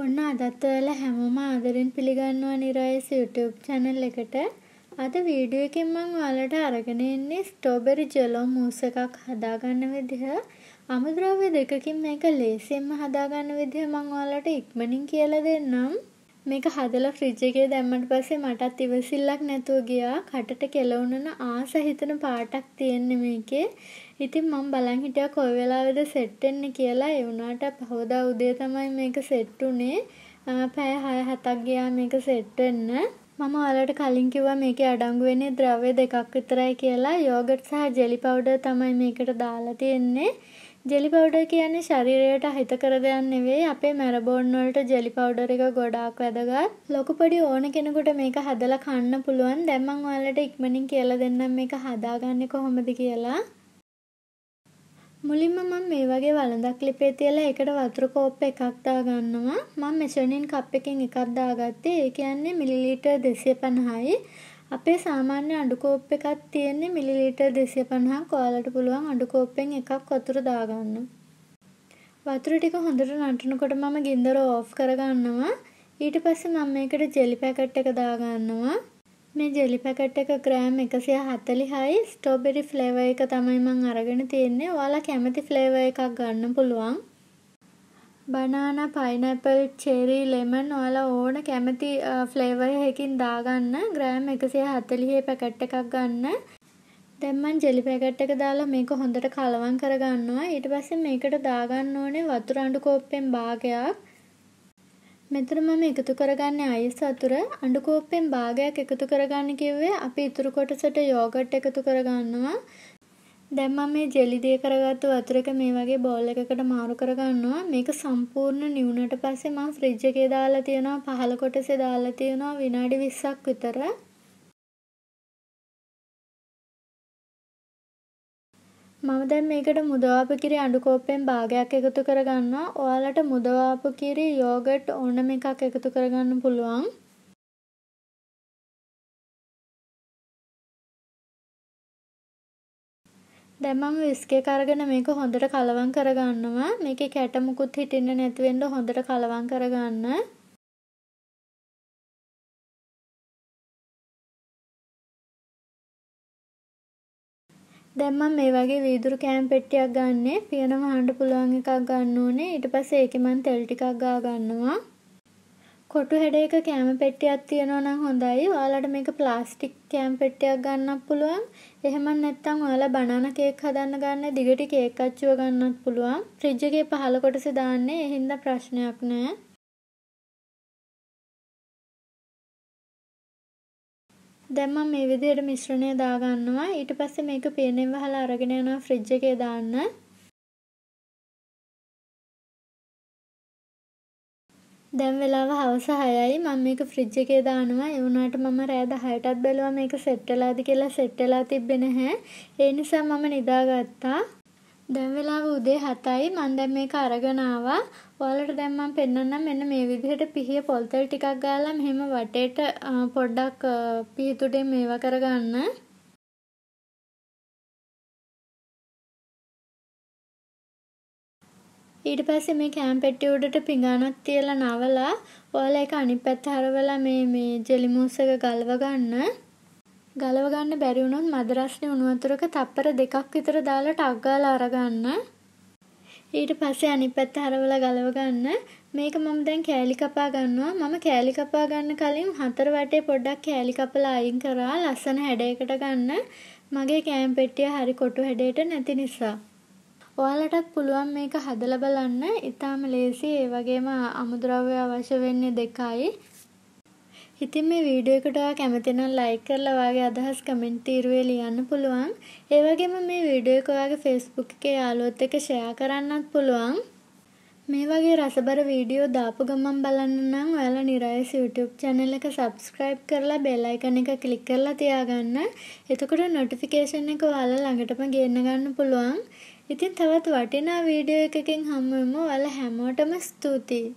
ඔන්න අදත් ඔයාලා හැමෝම ආදරෙන් පිළිගන්නවා නිරායස YouTube channel එකට. අද වීඩියෝ එකෙන් මම ඔයාලට අරගෙන එන්නේ ස්ට්‍රෝබෙරි ජෙලෝ මූස් එකක් හදාගන්න විදිහ. අමුද්‍රව්‍ය දෙකකින් මේක ලේසියෙන්ම හදාගන්න විදිහ මම ඔයාලට ඉක්මනින් කියලා දෙන්නම්. මේක හදලා ෆ්‍රිජ් එකේ දැම්මට පස්සේ මටත් ඉවසිල්ලක් නැතුව ගියා. කටට කෙලවුණන ආස හිතෙන පාටක් තියෙන්නේ මේකේ. ඉතින් මම බලන් හිටියා කොයි වෙලාවෙද සෙට් වෙන්නේ කියලා. ඒ වුණාට පහවදා උදේ තමයි මේක සෙට් උනේ. පැය 6-7ක් ගියා මේක සෙට් වෙන්න. මම ඔයාලට කලින් කිව්වා මේකේ අඩංගු වෙන්නේ ද්‍රව්‍ය දෙකක් විතරයි කියලා. යෝගට් සහ ජෙලි පවුඩර් තමයි මේකට දාලා තියෙන්නේ. ජෙලි පවුඩර් කියන්නේ ශරීරයට අහිතකර දෙයක් නෙවෙයි. අපේ මැරබෝන් වලට ජෙලි පවුඩර් එක ගොඩාක් වැදගත්. ලොකු පොඩි ඕන කෙනෙකුට මේක හදලා කන්න පුළුවන්. දැන් මම ඔයාලට ඉක්මනින් කියලා දෙන්නම් මේක හදාගන්නේ කොහොමද කියලා. මුලින්ම මම මේ වගේ වළඳක් ලිපේ තියලා ඒකට වතුර කෝප් එකක් දාගන්නවා. මම මෙෂරින් කප් එකෙන් එකක් දාගත්තේ. ඒ කියන්නේ මිලිලීටර් 250යි. අපේ සාමාන්‍ය අඩු කෝප් එකක් තියෙන්නේ මිලිලීටර් 250ක්. ඔයාලට පුළුවන් අඩු කෝප්පෙන් එකක් වතුර දාගන්න. වතුර ටික හොඳට නටනකොට මම ගින්දර ඕෆ් කරගන්නවා. ඊට පස්සේ මම මේකට ජෙලි පැකට් එක දාගන්නවා. මේ ජෙලි පැකට් එක ග්‍රෑම් 140යි ස්ට්‍රොබෙරි ෆ්ලේවර් එක තමයි මම අරගෙන තියෙන්නේ. ඔයාලා කැමති ෆ්ලේවර් එකක් ගන්න පුළුවන්. බනානා පයිනැපල් චෙරි ලෙමන් ඔයාල ඕන කැමති ෆ්ලේවර් එකකින් දාගන්න ග්‍රෑම් 140 පැකට් එකක් ගන්න. දැන් මම ජෙලි පැකට් එක දාලා මේක හොඳට කලවම් කරගන්නවා. ඊට පස්සේ මේකට දාගන්න ඕනේ වතුර අඬු කෝප්පෙන් භාගයක්. මෙතන මම එකතු කරගන්නේ අයිස් වතුර අඬු කෝප්පෙන් භාගයක් එකතු කරගන්න කිව්වේ අපි ඉතුරු කොටසට යෝගට් එකතු කරගන්නවා. දැන් මම මේ ජෙලි දෙය කරගත්තු වතුර එක මේ වගේ බෝල් එකකට මාරු කරගන්නවා. මේක සම්පූර්ණ නිවුනට පස්සේ මම ෆ්‍රිජ් එකේ දාලා තියෙනවා පහළ කොටසේ දාලා තියෙනවා විනාඩි 20ක් විතර. මම දැන් මේකට මුදවාපු කිරි අඬු කෝප්පෙන් භාගයක් එකතු කරගන්නවා. ඔයාලට මුදවාපු කිරි යෝගට් ඕනම එකක් එකතු කරගන්න පුළුවන්. දැන් මම විස්කේ කරගෙන මේක හොඳට කලවම් කරගන්නවා. මේකේ කැට මුකුත් හිටින්න නැති වෙන්න හොඳට කලවම් කරගන්න. දැන් මම මේ වගේ වීදුරු කෑම් පෙට්ටියක් ගන්නෙ පියන වහන්න පුළුවන් එකක් ගන්න ඕනේ ඊට පස්සේ ඒකේ මම තෙල් ටිකක් ගා ගන්නවා කොටු හැඩයක කෑම පෙට්ටියක් තියෙනවා නම් හොඳයි. ඔයාලට මේක ප්ලාස්ටික් කෑම පෙට්ටියක් ගන්නත් පුළුවන්. එහෙම නැත්නම් ඔයාලා බනනා කේක් හදන්න ගන්න දිගටි කේක් අච්චුව ගන්නත් පුළුවන්. ෆ්‍රිජ් එකේ පහළ කොටසේ දාන්නේ. ඒ හින්දා ප්‍රශ්නයක් නෑ. දැන් මම මේ විදිහට මිශ්‍රණය දා ගන්නවා. ඊට පස්සේ මේක පේනෙන් වහලා අරගෙන යනවා ෆ්‍රිජ් එකේ දාන්න. දැන් වෙලාව හවස 6යි මම මේක ෆ්‍රිජ් එකේ දානවා ඒ වුණාට මම රෑ 10ටත් බැලුවා මේක සෙට් වෙලාද කියලා සෙට් වෙලා තිබ්බේ නැහැ ඒ නිසා මම නිදාගත්තා දැන් වෙලාව උදේ 7යි මම දැන් මේක අරගෙන ආවා ඔයාලට දැන් මම පෙන්වන්නම් මෙන්න මේ විදිහට පිහිය පොල්තල් ටිකක් ගාලා මෙහෙම වටේට පොඩ්ඩක් පිහිතුඩේ මේවා කරගන්න ඊට පස්සේ මේ කෑම්පෙට්ටි උඩට පිඟානක් තියලා නවලා ඔයාලා ඒක අනිත් පැත්ත හරවලා මේ මේ ජෙලි මූස් එක ගලව ගන්න. ගලව ගන්න බැරි වුණොත් මදරස්නේ උණු වතුරක තප්පර දෙකක් විතර දාලා ටක් ගාලා අරගන්න. ඊට පස්සේ අනිත් පැත්ත හරවලා ගලව ගන්න. මේක මම දැන් කෑලි කපා ගන්නවා. මම කෑලි කපා ගන්න කලින් හතර වටේ පොඩ්ඩක් කෑලි කපලා අයින් කරා ලස්සන හැඩයකට ගන්න. මගේ කෑම් පෙට්ටිය හරි කොටු හැඩයට නැති නිසා. ඔයාලටත් පුළුවන් මේක හදල බලන්න ඉතාම ලේසි ඒ වගේම අමුද්‍රව්‍ය අවශ්‍ය වෙන්නේ දෙකයි ඉතින් මේ වීඩියෝ එකට ඔයා කැමති නම් ලයික් කරලා ඔයාගේ අදහස් කමෙන්ට් තීරුවේ ලියන්න පුළුවන්. ඒ වගේම මේ වීඩියෝ එක ඔයාගේ Facebook එකේ යාළුවොත් එක්ක ෂෙයා කරන්නත් පුළුවන්. මේ වගේ රසබර වීඩියෝ දාපු ගමන් බලන්න නම් ඔයාලා නිරයස් YouTube channel එක subscribe කරලා bell icon එක click කරලා තියාගන්න. එතකොට notification එක ඔයාලා ළඟටම ගේන්න ගන්න පුළුවන්. ඉතින් තවත් වටිනා වීඩියෝ එකකින් හමුවෙමු ඔයාලා හැමෝටම ස්තුතියි